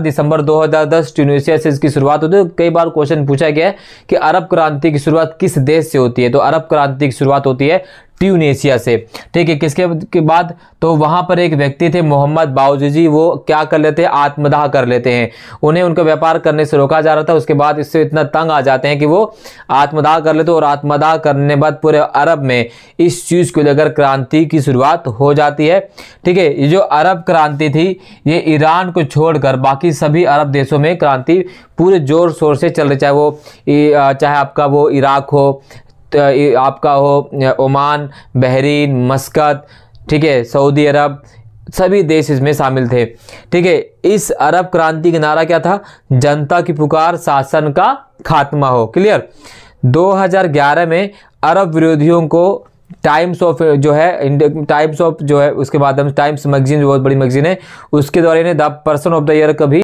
दिसंबर 2010 Tunisia से इसकी शुरुआत होती है तो कई बार क्वेश्चन पूछा गया है कि अरब क्रांति की शुरुआत किस देश से होती है तो अरब क्रांति की शुरुआत होती है ट्यूनेशिया से ठीक है किसके के बाद तो वहाँ पर एक व्यक्ति थे मोहम्मद बाउजी वो क्या कर लेते हैं आत्मदाह कर लेते हैं उन्हें उनका व्यापार करने से रोका जा रहा था उसके बाद इससे इतना तंग आ जाते हैं कि वो आत्मदाह कर लेते और आत्मदाह करने बाद पूरे अरब में इस चीज़ को लेकर क्रांति की शुरुआत हो जाती है ठीक है ये जो अरब क्रांति थी ये ईरान को छोड़कर बाकी सभी अरब देशों में क्रांति पूरे ज़ोर शोर से चल रही चाहे वो चाहे आपका वो इराक हो आपका हो ओमान बहरीन मस्कत ठीक है सऊदी अरब सभी देश इसमें शामिल थे ठीक है इस अरब क्रांति का नारा क्या था जनता की पुकार शासन का खात्मा हो क्लियर 2011 में अरब विरोधियों को टाइम्स ऑफ जो है टाइम्स ऑफ जो है उसके बाद हम टाइम्स मैगजीन जो बहुत बड़ी मैगजीन है उसके द्वारा इन्हें the person of the year का भी